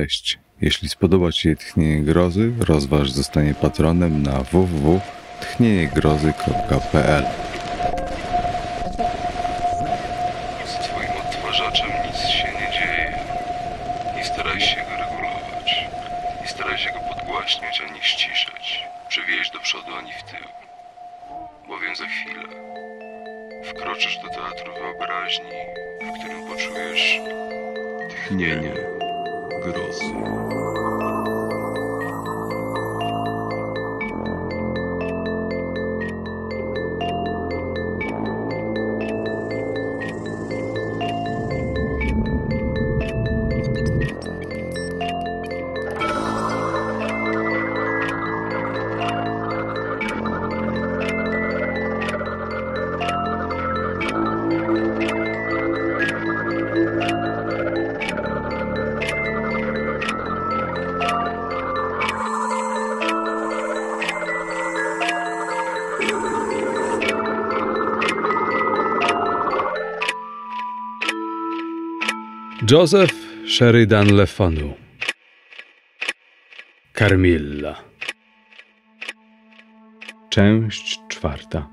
Cześć! Jeśli spodoba Ci się Tchnienie Grozy, rozważ zostanie patronem na www.tchnieniegrozy.pl Joseph Sheridan Lefanu Carmilla Część czwarta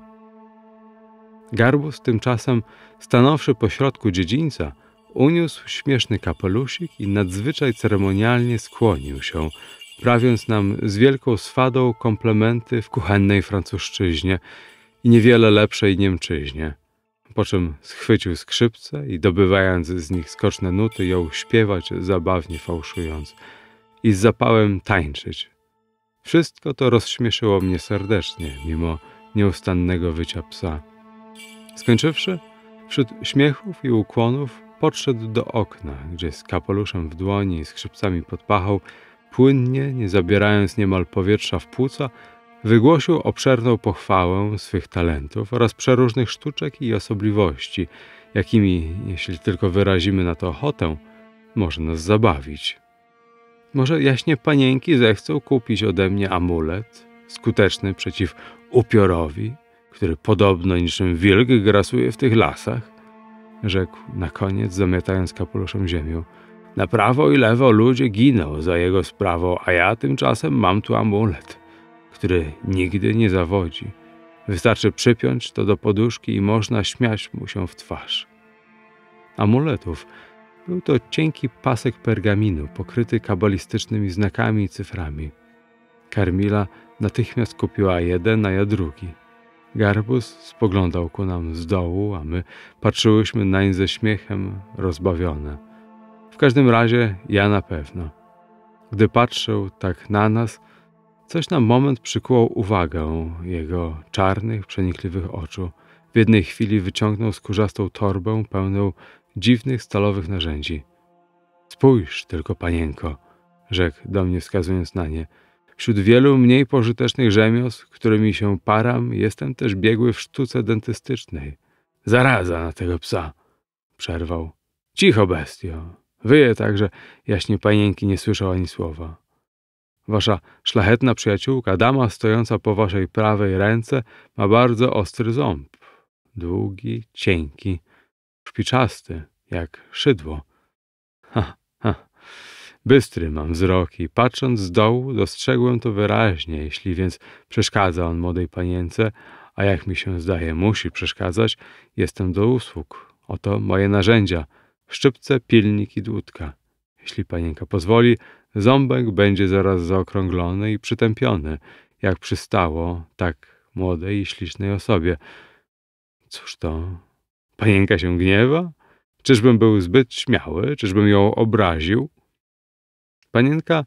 Garbus tymczasem, stanąwszy pośrodku dziedzińca, uniósł śmieszny kapelusik i nadzwyczaj ceremonialnie skłonił się, prawiąc nam z wielką swadą komplementy w kuchennej francuszczyźnie i niewiele lepszej niemczyźnie – po czym schwycił skrzypce i dobywając z nich skoczne nuty, jął śpiewać, zabawnie fałszując i z zapałem tańczyć. Wszystko to rozśmieszyło mnie serdecznie, mimo nieustannego wycia psa. Skończywszy, wśród śmiechów i ukłonów podszedł do okna, gdzie z kapeluszem w dłoni i skrzypcami pod pachą, płynnie, nie zabierając niemal powietrza w płuca, Wygłosił obszerną pochwałę swych talentów oraz przeróżnych sztuczek i osobliwości, jakimi, jeśli tylko wyrazimy na to ochotę, może nas zabawić. Może jaśnie panienki zechcą kupić ode mnie amulet, skuteczny przeciw upiorowi, który podobno niczym wilk grasuje w tych lasach? Rzekł na koniec, zamiatając kapeluszem ziemię. Na prawo i lewo ludzie giną za jego sprawą, a ja tymczasem mam tu amulet który nigdy nie zawodzi. Wystarczy przypiąć to do poduszki i można śmiać mu się w twarz. Amuletów był to cienki pasek pergaminu pokryty kabalistycznymi znakami i cyframi. Karmila natychmiast kupiła jeden, a ja drugi. Garbus spoglądał ku nam z dołu, a my patrzyłyśmy nań ze śmiechem, rozbawione. W każdym razie ja na pewno. Gdy patrzył tak na nas, Coś na moment przykuło uwagę jego czarnych, przenikliwych oczu. W jednej chwili wyciągnął skórzastą torbę pełną dziwnych stalowych narzędzi. Spójrz tylko, panienko, rzekł do mnie wskazując na nie. Wśród wielu mniej pożytecznych rzemiosł, którymi się param, jestem też biegły w sztuce dentystycznej. Zaraza na tego psa! przerwał. Cicho, bestio! Wyje tak, że jaśnie panienki nie słyszał ani słowa. Wasza szlachetna przyjaciółka, dama stojąca po waszej prawej ręce, ma bardzo ostry ząb. Długi, cienki, szpiczasty, jak szydło. Ha, ha. Bystry mam wzrok i patrząc z dołu dostrzegłem to wyraźnie, jeśli więc przeszkadza on młodej panience, a jak mi się zdaje musi przeszkadzać, jestem do usług. Oto moje narzędzia, szczypce, pilnik i dłódka. Jeśli panienka pozwoli, Ząbek będzie zaraz zaokrąglony i przytępiony, jak przystało tak młodej i ślicznej osobie. Cóż to? Panienka się gniewa? Czyżbym był zbyt śmiały? Czyżbym ją obraził? Panienka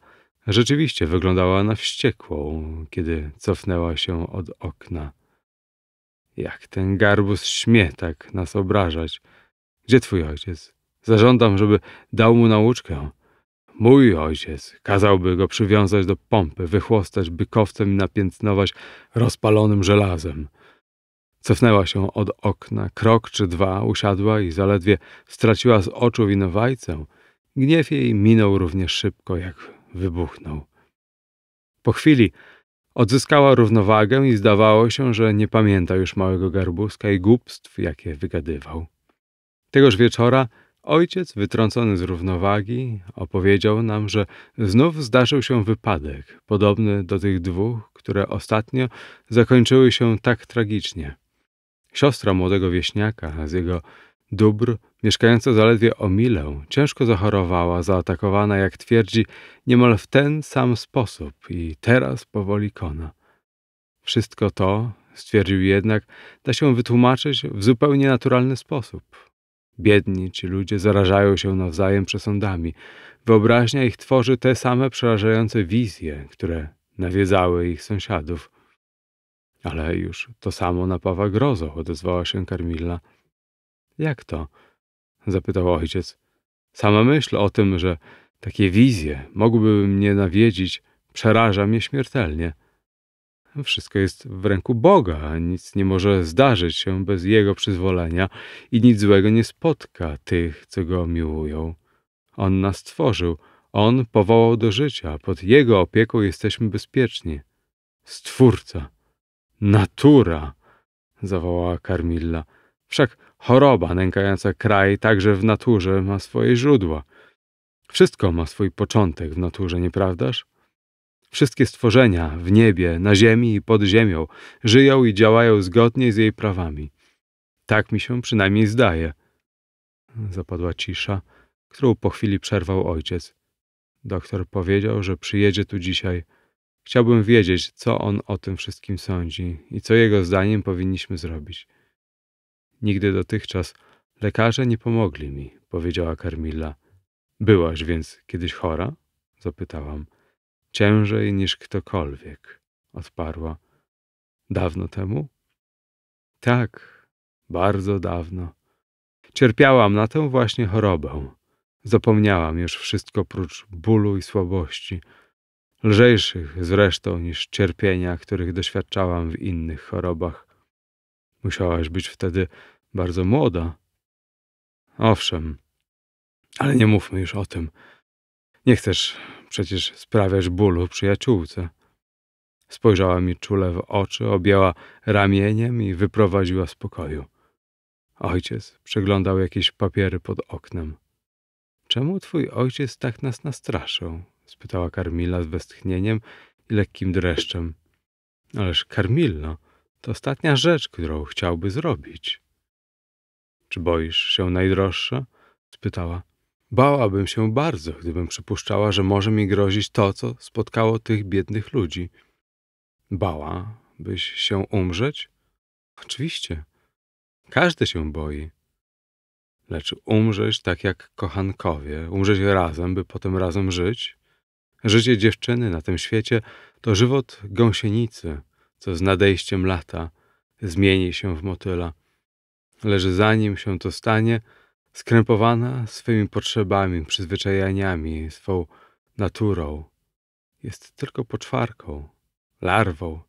rzeczywiście wyglądała na wściekłą, kiedy cofnęła się od okna. Jak ten garbus śmie tak nas obrażać? Gdzie twój ojciec? Zażądam, żeby dał mu nauczkę. Mój ojciec kazałby go przywiązać do pompy, wychłostać bykowcem i napiętnować rozpalonym żelazem. Cofnęła się od okna, krok czy dwa usiadła i zaledwie straciła z oczu winowajcę. Gniew jej minął równie szybko, jak wybuchnął. Po chwili odzyskała równowagę i zdawało się, że nie pamięta już małego garbuska i głupstw, jakie wygadywał. Tegoż wieczora Ojciec, wytrącony z równowagi, opowiedział nam, że znów zdarzył się wypadek, podobny do tych dwóch, które ostatnio zakończyły się tak tragicznie. Siostra młodego wieśniaka z jego dóbr, mieszkająca zaledwie o milę, ciężko zachorowała, zaatakowana, jak twierdzi, niemal w ten sam sposób i teraz powoli kona. Wszystko to, stwierdził jednak, da się wytłumaczyć w zupełnie naturalny sposób Biedni ci ludzie zarażają się nawzajem przesądami. Wyobraźnia ich tworzy te same przerażające wizje, które nawiedzały ich sąsiadów. Ale już to samo napawa grozą, odezwała się Karmilla. Jak to? zapytał ojciec. Sama myśl o tym, że takie wizje mogłyby mnie nawiedzić, przeraża mnie śmiertelnie. Wszystko jest w ręku Boga, nic nie może zdarzyć się bez Jego przyzwolenia i nic złego nie spotka tych, co Go miłują. On nas stworzył, On powołał do życia, pod Jego opieką jesteśmy bezpieczni. Stwórca, natura, zawołała Karmilla. Wszak choroba nękająca kraj także w naturze ma swoje źródła. Wszystko ma swój początek w naturze, nieprawdaż? Wszystkie stworzenia w niebie, na ziemi i pod ziemią żyją i działają zgodnie z jej prawami. Tak mi się przynajmniej zdaje. Zapadła cisza, którą po chwili przerwał ojciec. Doktor powiedział, że przyjedzie tu dzisiaj. Chciałbym wiedzieć, co on o tym wszystkim sądzi i co jego zdaniem powinniśmy zrobić. Nigdy dotychczas lekarze nie pomogli mi, powiedziała Carmilla. Byłaś więc kiedyś chora? zapytałam ciężej niż ktokolwiek, odparła. Dawno temu? Tak, bardzo dawno. Cierpiałam na tę właśnie chorobę. Zapomniałam już wszystko prócz bólu i słabości, lżejszych zresztą niż cierpienia, których doświadczałam w innych chorobach. Musiałaś być wtedy bardzo młoda. Owszem, ale nie mówmy już o tym. Nie chcesz Przecież sprawiasz bólu przyjaciółce. Spojrzała mi czule w oczy, objęła ramieniem i wyprowadziła z pokoju. Ojciec przeglądał jakieś papiery pod oknem. Czemu twój ojciec tak nas nastraszył? spytała Karmila z westchnieniem i lekkim dreszczem. Ależ Karmilno, to ostatnia rzecz, którą chciałby zrobić. Czy boisz się najdroższa? spytała. Bałabym się bardzo, gdybym przypuszczała, że może mi grozić to, co spotkało tych biednych ludzi. Bała, byś się umrzeć? Oczywiście. Każdy się boi. Lecz umrzeć tak jak kochankowie, umrzeć razem, by potem razem żyć. Życie dziewczyny na tym świecie to żywot gąsienicy, co z nadejściem lata zmieni się w motyla. Lecz zanim się to stanie, skrępowana swymi potrzebami, przyzwyczajeniami, swą naturą. Jest tylko poczwarką, larwą.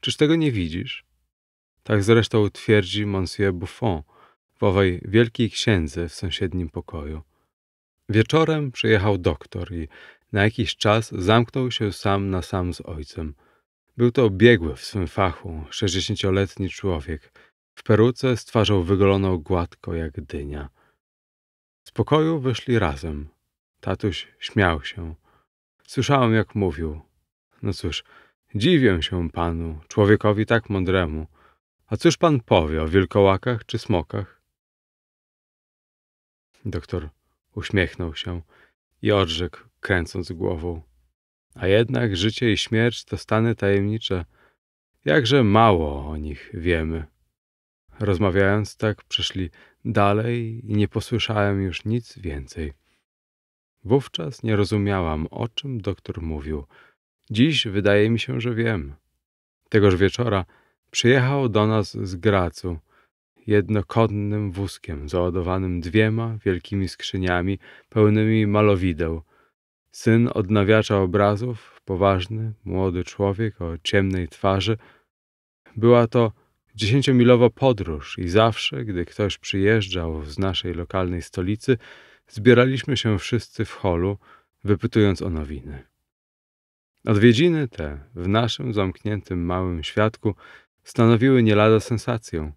Czyż tego nie widzisz? Tak zresztą twierdzi Monsieur Buffon w owej wielkiej księdze w sąsiednim pokoju. Wieczorem przyjechał doktor i na jakiś czas zamknął się sam na sam z ojcem. Był to biegły w swym fachu, sześćdziesięcioletni człowiek, w peruce z twarzą wygoloną gładko jak dynia. Z pokoju wyszli razem. Tatuś śmiał się. Słyszałem, jak mówił. No cóż, dziwię się panu, człowiekowi tak mądremu. A cóż pan powie o wilkołakach czy smokach? Doktor uśmiechnął się i odrzekł, kręcąc głową. A jednak życie i śmierć to stany tajemnicze. Jakże mało o nich wiemy. Rozmawiając tak, przyszli dalej i nie posłyszałem już nic więcej. Wówczas nie rozumiałam, o czym doktor mówił. Dziś wydaje mi się, że wiem. Tegoż wieczora przyjechał do nas z Gracu jednokonnym wózkiem załadowanym dwiema wielkimi skrzyniami pełnymi malowideł. Syn odnawiacza obrazów, poważny, młody człowiek o ciemnej twarzy. Była to dziesięciomilowa podróż i zawsze, gdy ktoś przyjeżdżał z naszej lokalnej stolicy, zbieraliśmy się wszyscy w holu, wypytując o nowiny. Odwiedziny te w naszym zamkniętym małym świadku stanowiły nie lada sensację.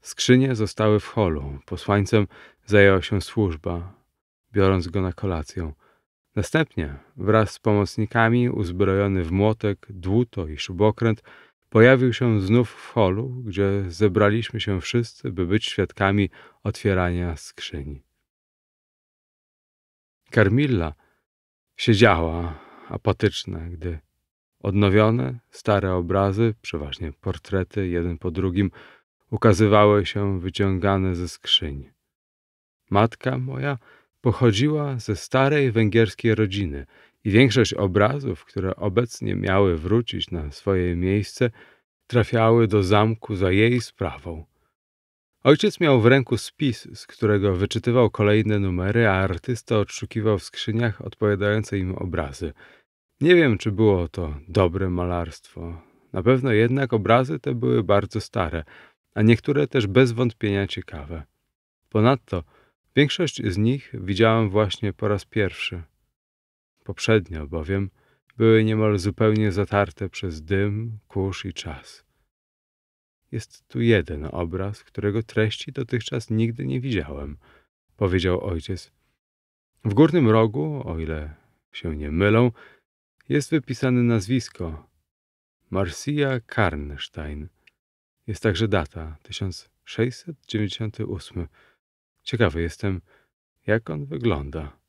Skrzynie zostały w holu, posłańcem zajęła się służba, biorąc go na kolację. Następnie, wraz z pomocnikami, uzbrojony w młotek, dłuto i szubokręt, Pojawił się znów w holu, gdzie zebraliśmy się wszyscy, by być świadkami otwierania skrzyni. Carmilla siedziała apatyczna, gdy odnowione, stare obrazy, przeważnie portrety, jeden po drugim, ukazywały się wyciągane ze skrzyni. Matka moja pochodziła ze starej węgierskiej rodziny – i większość obrazów, które obecnie miały wrócić na swoje miejsce, trafiały do zamku za jej sprawą. Ojciec miał w ręku spis, z którego wyczytywał kolejne numery, a artysta odszukiwał w skrzyniach odpowiadające im obrazy. Nie wiem, czy było to dobre malarstwo. Na pewno jednak obrazy te były bardzo stare, a niektóre też bez wątpienia ciekawe. Ponadto większość z nich widziałem właśnie po raz pierwszy. Poprzednio bowiem były niemal zupełnie zatarte przez dym, kurz i czas. Jest tu jeden obraz, którego treści dotychczas nigdy nie widziałem, powiedział ojciec. W górnym rogu, o ile się nie mylą, jest wypisane nazwisko Marcia Karnstein. Jest także data 1698. Ciekawy jestem, jak on wygląda.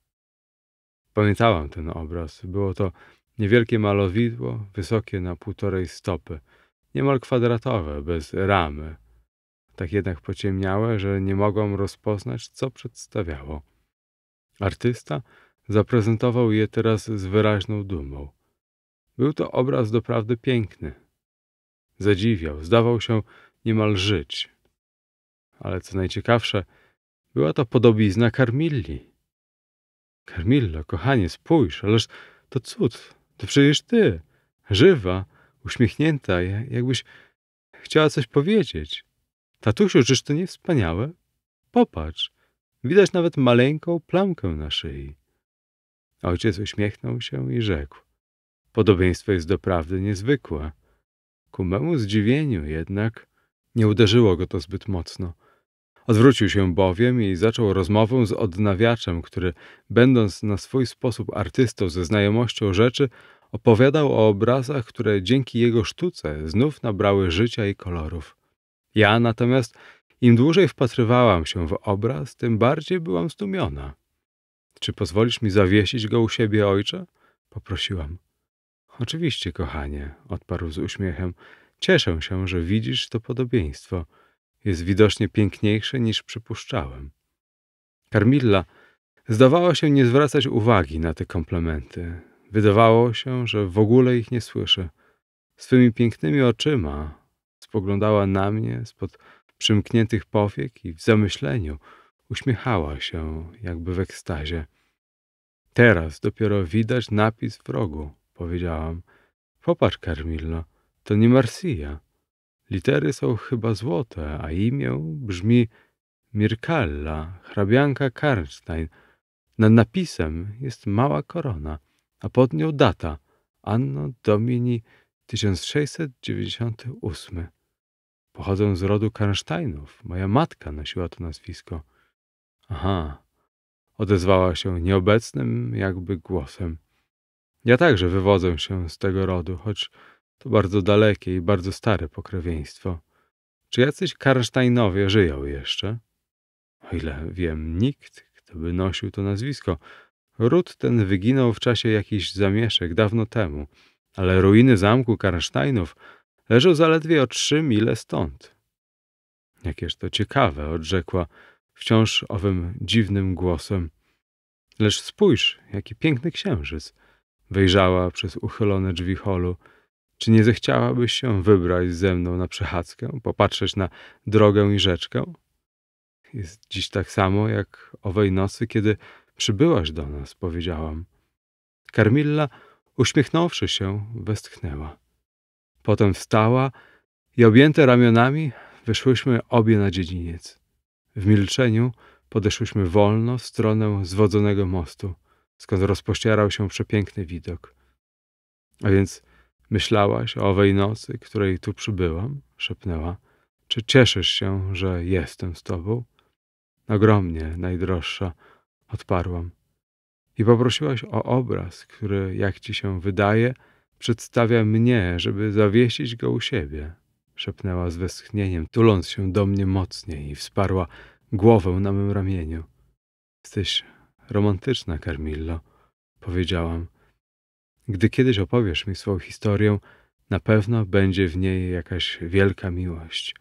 Pamiętałam ten obraz. Było to niewielkie malowidło, wysokie na półtorej stopy, niemal kwadratowe, bez ramy. Tak jednak pociemniałe, że nie mogłam rozpoznać, co przedstawiało. Artysta zaprezentował je teraz z wyraźną dumą. Był to obraz doprawdy piękny. Zadziwiał, zdawał się niemal żyć. Ale co najciekawsze, była to podobizna Karmilli. Karmillo, kochanie, spójrz, ależ to cud. To przecież ty. Żywa, uśmiechnięta, jakbyś chciała coś powiedzieć. Tatusiu, czyż to nie wspaniałe? Popatrz. Widać nawet maleńką plamkę na szyi. Ojciec uśmiechnął się i rzekł. Podobieństwo jest doprawdy niezwykłe. Ku memu zdziwieniu jednak nie uderzyło go to zbyt mocno. Odwrócił się bowiem i zaczął rozmowę z odnawiaczem, który, będąc na swój sposób artystą ze znajomością rzeczy, opowiadał o obrazach, które dzięki jego sztuce znów nabrały życia i kolorów. Ja natomiast, im dłużej wpatrywałam się w obraz, tym bardziej byłam zdumiona. Czy pozwolisz mi zawiesić go u siebie, ojcze? poprosiłam. Oczywiście, kochanie, odparł z uśmiechem. Cieszę się, że widzisz to podobieństwo jest widocznie piękniejsze niż przypuszczałem. Carmilla zdawała się nie zwracać uwagi na te komplementy. Wydawało się, że w ogóle ich nie słyszy. Swymi pięknymi oczyma spoglądała na mnie spod przymkniętych powiek i w zamyśleniu uśmiechała się, jakby w ekstazie. Teraz dopiero widać napis w rogu, powiedziałam. Popatrz, Carmilla, to nie Marsja. Litery są chyba złote, a imię brzmi Mirkalla, hrabianka Karnstein. Nad napisem jest mała korona, a pod nią data Anno Domini 1698. Pochodzę z rodu Karnsteinów. Moja matka nosiła to nazwisko. Aha, odezwała się nieobecnym jakby głosem. Ja także wywodzę się z tego rodu, choć to bardzo dalekie i bardzo stare pokrewieństwo. Czy jacyś Karsztajnowie żyją jeszcze? O ile wiem, nikt, kto by nosił to nazwisko. Ród ten wyginął w czasie jakichś zamieszek dawno temu, ale ruiny zamku Karsztajnów leżą zaledwie o trzy mile stąd. Jakież to ciekawe, odrzekła wciąż owym dziwnym głosem. Lecz spójrz, jaki piękny księżyc. Wejrzała przez uchylone drzwi holu. Czy nie zechciałabyś się wybrać ze mną na przechadzkę, popatrzeć na drogę i rzeczkę? Jest dziś tak samo jak owej nocy, kiedy przybyłaś do nas, powiedziałam. Karmilla, uśmiechnąwszy się, westchnęła. Potem wstała i objęte ramionami wyszłyśmy obie na dziedziniec. W milczeniu podeszłyśmy wolno w stronę zwodzonego mostu, skąd rozpościerał się przepiękny widok. A więc Myślałaś o owej nocy, której tu przybyłam? szepnęła. Czy cieszysz się, że jestem z tobą? Ogromnie, najdroższa, odparłam. I poprosiłaś o obraz, który, jak ci się wydaje, przedstawia mnie, żeby zawiesić go u siebie, szepnęła z westchnieniem, tuląc się do mnie mocniej i wsparła głowę na mym ramieniu. Jesteś romantyczna, Carmillo, powiedziałam gdy kiedyś opowiesz mi swoją historię, na pewno będzie w niej jakaś wielka miłość.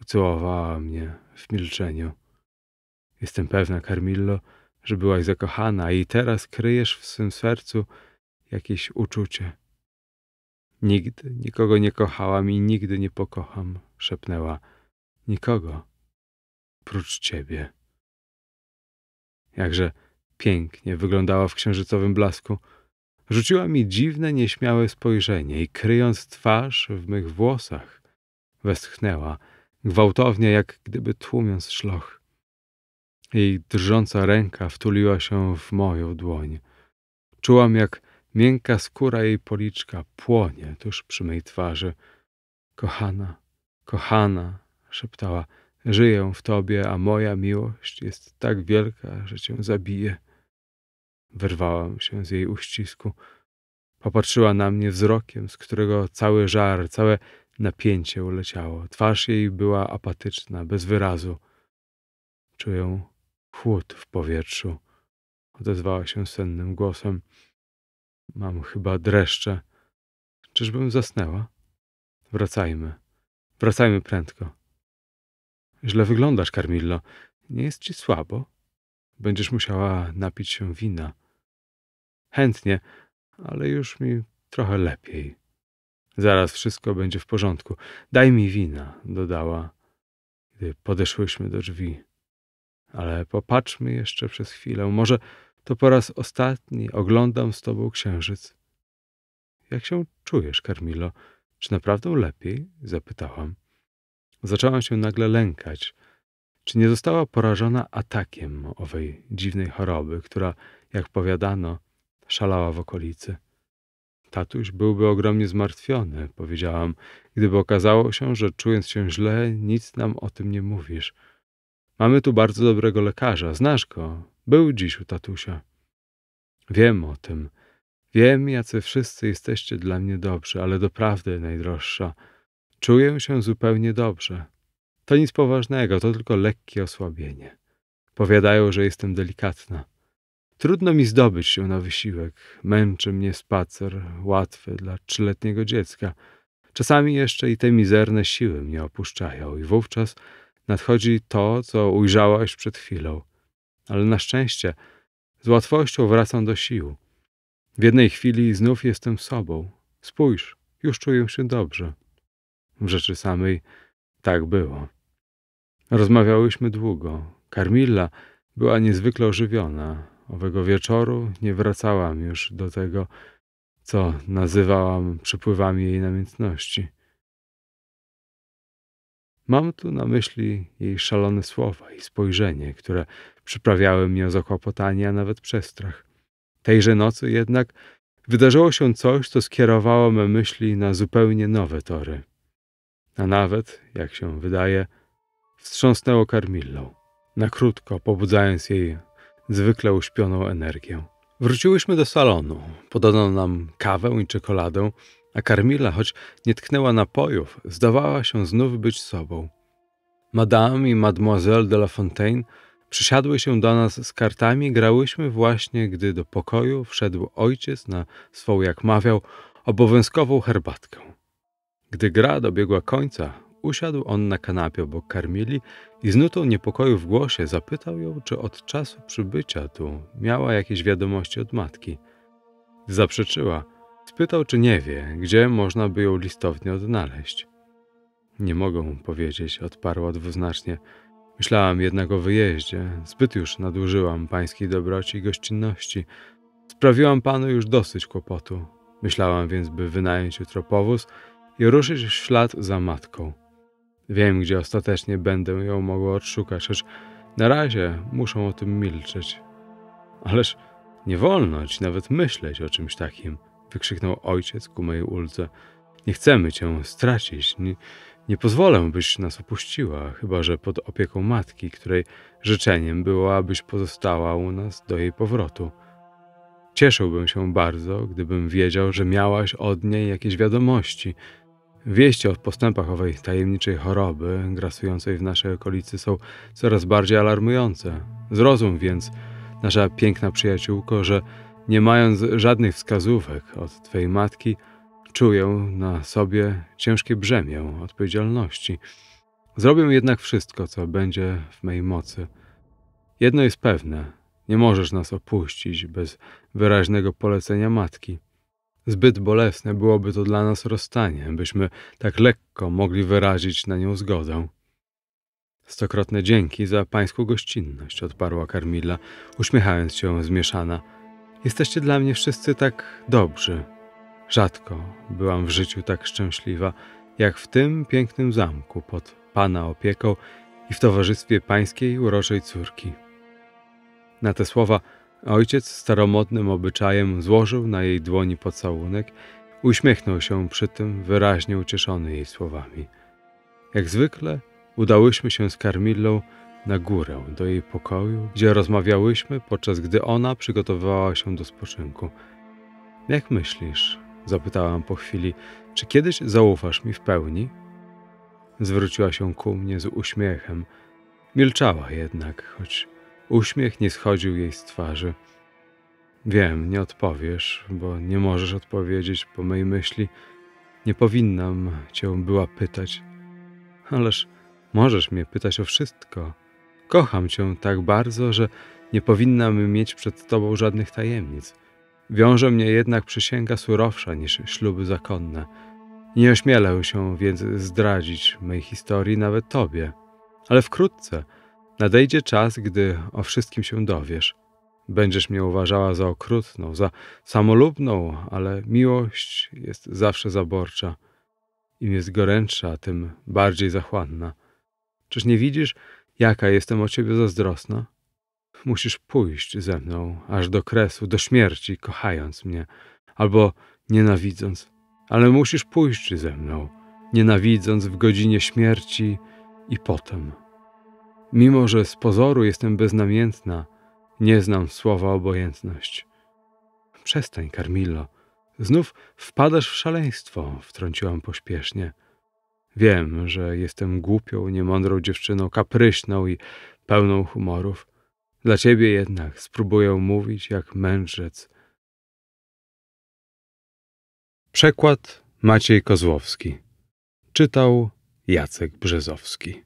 Ucałowała mnie w milczeniu. Jestem pewna, Carmillo, że byłaś zakochana i teraz kryjesz w swym sercu jakieś uczucie. Nigdy nikogo nie kochałam i nigdy nie pokocham, szepnęła. Nikogo. Prócz ciebie. Jakże pięknie wyglądała w księżycowym blasku. Rzuciła mi dziwne, nieśmiałe spojrzenie i kryjąc twarz w mych włosach, westchnęła, gwałtownie, jak gdyby tłumiąc szloch. Jej drżąca ręka wtuliła się w moją dłoń. Czułam, jak miękka skóra jej policzka płonie tuż przy mej twarzy. Kochana, kochana, szeptała, żyję w tobie, a moja miłość jest tak wielka, że cię zabije. Wyrwałam się z jej uścisku. Popatrzyła na mnie wzrokiem, z którego cały żar, całe napięcie uleciało. Twarz jej była apatyczna, bez wyrazu. Czuję chłód w powietrzu. Odezwała się sennym głosem. Mam chyba dreszcze. Czyżbym zasnęła? Wracajmy. Wracajmy prędko. Źle wyglądasz, Carmillo. Nie jest ci słabo. Będziesz musiała napić się wina. Chętnie, ale już mi trochę lepiej. Zaraz wszystko będzie w porządku. Daj mi wina, dodała, gdy podeszłyśmy do drzwi. Ale popatrzmy jeszcze przez chwilę. Może to po raz ostatni oglądam z tobą księżyc. Jak się czujesz, Carmilo? Czy naprawdę lepiej? zapytałam. Zaczęłam się nagle lękać. Czy nie została porażona atakiem owej dziwnej choroby, która, jak powiadano, Szalała w okolicy. Tatuś byłby ogromnie zmartwiony, powiedziałam, gdyby okazało się, że czując się źle, nic nam o tym nie mówisz. Mamy tu bardzo dobrego lekarza, znasz go. Był dziś u tatusia. Wiem o tym. Wiem, jacy wszyscy jesteście dla mnie dobrzy, ale doprawdy najdroższa. Czuję się zupełnie dobrze. To nic poważnego, to tylko lekkie osłabienie. Powiadają, że jestem delikatna. Trudno mi zdobyć się na wysiłek. Męczy mnie spacer, łatwy dla trzyletniego dziecka. Czasami jeszcze i te mizerne siły mnie opuszczają, i wówczas nadchodzi to, co ujrzałaś przed chwilą. Ale na szczęście z łatwością wracam do sił. W jednej chwili znów jestem sobą. Spójrz, już czuję się dobrze. W rzeczy samej tak było. Rozmawiałyśmy długo. Carmilla była niezwykle ożywiona owego wieczoru nie wracałam już do tego, co nazywałam przepływami jej namiętności. Mam tu na myśli jej szalone słowa i spojrzenie, które przyprawiały mnie o zakłopotanie, a nawet przestrach. Tejże nocy jednak wydarzyło się coś, co skierowało me myśli na zupełnie nowe tory. A nawet, jak się wydaje, wstrząsnęło Karmillą, na krótko pobudzając jej zwykle uśpioną energię. Wróciłyśmy do salonu. Podano nam kawę i czekoladę, a Karmila, choć nie tknęła napojów, zdawała się znów być sobą. Madame i Mademoiselle de la Fontaine przysiadły się do nas z kartami, grałyśmy właśnie, gdy do pokoju wszedł ojciec na swą, jak mawiał, obowiązkową herbatkę. Gdy gra dobiegła końca, Usiadł on na kanapie obok Karmili i z nutą niepokoju w głosie zapytał ją, czy od czasu przybycia tu miała jakieś wiadomości od matki. Zaprzeczyła. Spytał, czy nie wie, gdzie można by ją listownie odnaleźć. Nie mogę powiedzieć, odparła dwuznacznie. Myślałam jednak o wyjeździe. Zbyt już nadużyłam pańskiej dobroci i gościnności. Sprawiłam panu już dosyć kłopotu. Myślałam więc, by wynająć jutro powóz i ruszyć w ślad za matką. Wiem, gdzie ostatecznie będę ją mogła odszukać, choć na razie muszą o tym milczeć. Ależ nie wolno ci nawet myśleć o czymś takim, wykrzyknął ojciec ku mojej ulce. Nie chcemy cię stracić. Nie, nie pozwolę, byś nas opuściła, chyba że pod opieką matki, której życzeniem było, abyś pozostała u nas do jej powrotu. Cieszyłbym się bardzo, gdybym wiedział, że miałaś od niej jakieś wiadomości. Wieści o postępach owej tajemniczej choroby grasującej w naszej okolicy są coraz bardziej alarmujące. Zrozum więc, nasza piękna przyjaciółko, że nie mając żadnych wskazówek od Twojej matki, czuję na sobie ciężkie brzemię odpowiedzialności. Zrobię jednak wszystko, co będzie w mojej mocy. Jedno jest pewne: nie możesz nas opuścić bez wyraźnego polecenia matki. Zbyt bolesne byłoby to dla nas rozstanie, byśmy tak lekko mogli wyrazić na nią zgodę. Stokrotne dzięki za pańską gościnność, odparła Karmila, uśmiechając się zmieszana. Jesteście dla mnie wszyscy tak dobrzy. Rzadko byłam w życiu tak szczęśliwa, jak w tym pięknym zamku pod pana opieką i w towarzystwie pańskiej uroczej córki. Na te słowa Ojciec staromodnym obyczajem złożył na jej dłoni pocałunek, uśmiechnął się przy tym wyraźnie ucieszony jej słowami. Jak zwykle udałyśmy się z Karmillą na górę do jej pokoju, gdzie rozmawiałyśmy, podczas gdy ona przygotowywała się do spoczynku. Jak myślisz? zapytałam po chwili, czy kiedyś zaufasz mi w pełni? Zwróciła się ku mnie z uśmiechem. Milczała jednak, choć Uśmiech nie schodził jej z twarzy. Wiem, nie odpowiesz, bo nie możesz odpowiedzieć po mej myśli. Nie powinnam cię była pytać. Ależ możesz mnie pytać o wszystko. Kocham cię tak bardzo, że nie powinnam mieć przed tobą żadnych tajemnic. Wiąże mnie jednak przysięga surowsza niż śluby zakonne. Nie ośmielę się więc zdradzić mej historii nawet tobie. Ale wkrótce – Nadejdzie czas, gdy o wszystkim się dowiesz. Będziesz mnie uważała za okrutną, za samolubną, ale miłość jest zawsze zaborcza. Im jest gorętsza, tym bardziej zachłanna. Czyż nie widzisz, jaka jestem o ciebie zazdrosna? Musisz pójść ze mną aż do kresu, do śmierci, kochając mnie, albo nienawidząc, ale musisz pójść ze mną, nienawidząc w godzinie śmierci i potem. Mimo, że z pozoru jestem beznamiętna, nie znam słowa obojętność. Przestań, Carmillo. Znów wpadasz w szaleństwo, wtrąciłam pośpiesznie. Wiem, że jestem głupią, niemądrą dziewczyną, kapryśną i pełną humorów. Dla ciebie jednak spróbuję mówić jak mędrzec. Przekład Maciej Kozłowski. Czytał Jacek Brzezowski.